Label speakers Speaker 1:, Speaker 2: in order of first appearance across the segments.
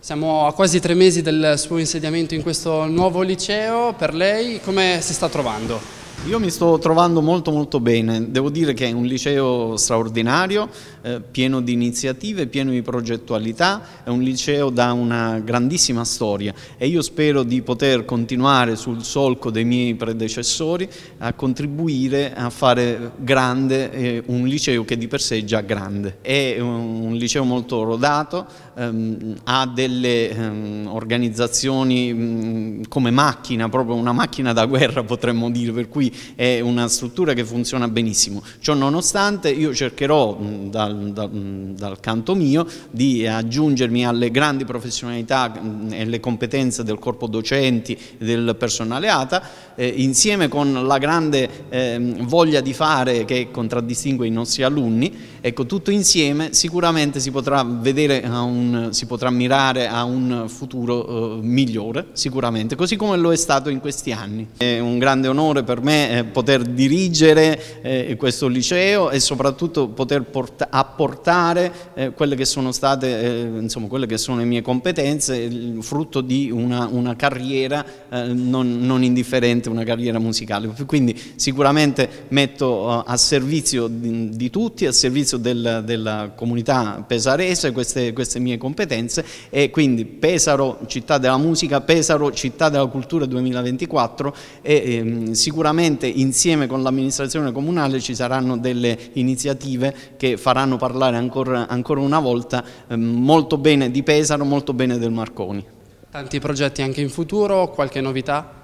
Speaker 1: Siamo a quasi tre mesi del suo insediamento in questo nuovo liceo, per lei come si sta trovando?
Speaker 2: Io mi sto trovando molto molto bene, devo dire che è un liceo straordinario, eh, pieno di iniziative, pieno di progettualità, è un liceo da una grandissima storia e io spero di poter continuare sul solco dei miei predecessori a contribuire a fare grande eh, un liceo che di per sé è già grande. È un liceo molto rodato, ehm, ha delle ehm, organizzazioni mh, mm, come macchina, proprio una macchina da guerra potremmo dire, per cui è una struttura che funziona benissimo. Ciò nonostante io cercherò dal, dal, dal canto mio di aggiungermi alle grandi professionalità e le competenze del corpo docenti, del personale ATA, eh, insieme con la grande eh, voglia di fare che contraddistingue i nostri alunni, ecco tutto insieme sicuramente si potrà, un, si potrà mirare a un futuro eh, migliore, sicuramente, così come lo è stato in questi anni. È un grande onore per me eh, poter dirigere eh, questo liceo e soprattutto poter apportare eh, quelle che sono state, insomma, quelle che sono le mie competenze, frutto di una, una carriera non, non, indifferente, una carriera musicale. Quindi sicuramente metto a servizio di, di tutti, a servizio del, della comunità pesarese queste, queste mie competenze e quindi Pesaro, città della musica, Pesaro, città della cultura 2024 e ehm, sicuramente sicuramente insieme con l'amministrazione comunale ci saranno delle iniziative che faranno parlare ancora, ancora una volta eh, molto bene di Pesaro, molto bene del Marconi.
Speaker 1: Tanti progetti anche in futuro, qualche novità?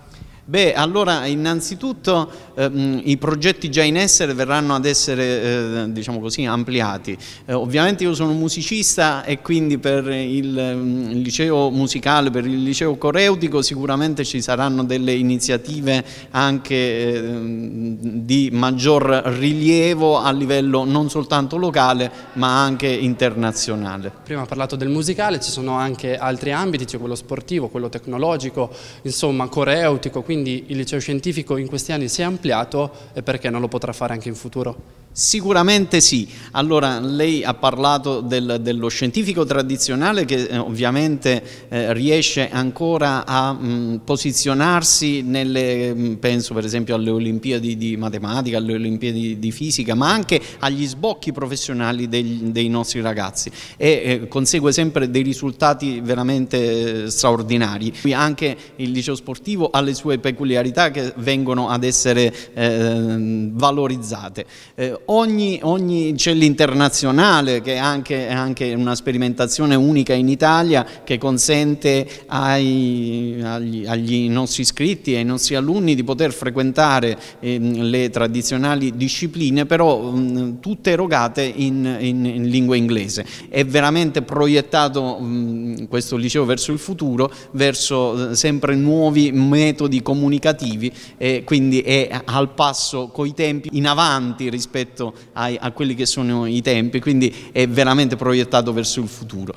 Speaker 2: Beh, allora innanzitutto ehm, i progetti già in essere verranno ad essere, eh, diciamo così, ampliati. Eh, ovviamente io sono musicista e quindi per il, il, ehm, liceo musicale, per il liceo coreutico sicuramente ci saranno delle iniziative anche ehm, di maggior rilievo a livello non soltanto locale ma anche internazionale.
Speaker 1: Prima ha parlato del musicale, ci sono anche altri ambiti, c'è cioè quello sportivo, quello tecnologico, insomma coreutico, quindi quindi il liceo scientifico in questi anni si è ampliato e perché non lo potrà fare anche in futuro? Sicuramente
Speaker 2: sì, allora lei ha parlato del, dello scientifico tradizionale che eh, ovviamente eh, riesce ancora a mh, mm, posizionarsi nelle, mh, mm, penso per esempio alle Olimpiadi di matematica, alle Olimpiadi di fisica, ma anche agli sbocchi professionali dei, dei nostri ragazzi e eh, consegue sempre dei risultati veramente eh, straordinari. Qui anche il liceo sportivo ha le sue peculiarità che vengono ad essere eh, valorizzate eh, ogni, ogni, c'è l'internazionale che è anche, è anche, una sperimentazione unica in Italia che consente ai, agli, agli, nostri iscritti, ai nostri alunni di poter frequentare eh, le tradizionali discipline però mh, tutte erogate in, in, in, lingua inglese. È veramente proiettato mh, questo liceo verso il futuro, verso eh, sempre nuovi metodi comunicativi e quindi è al passo coi tempi in avanti rispetto rispetto ai, a quelli che sono i tempi, quindi è veramente proiettato verso il futuro.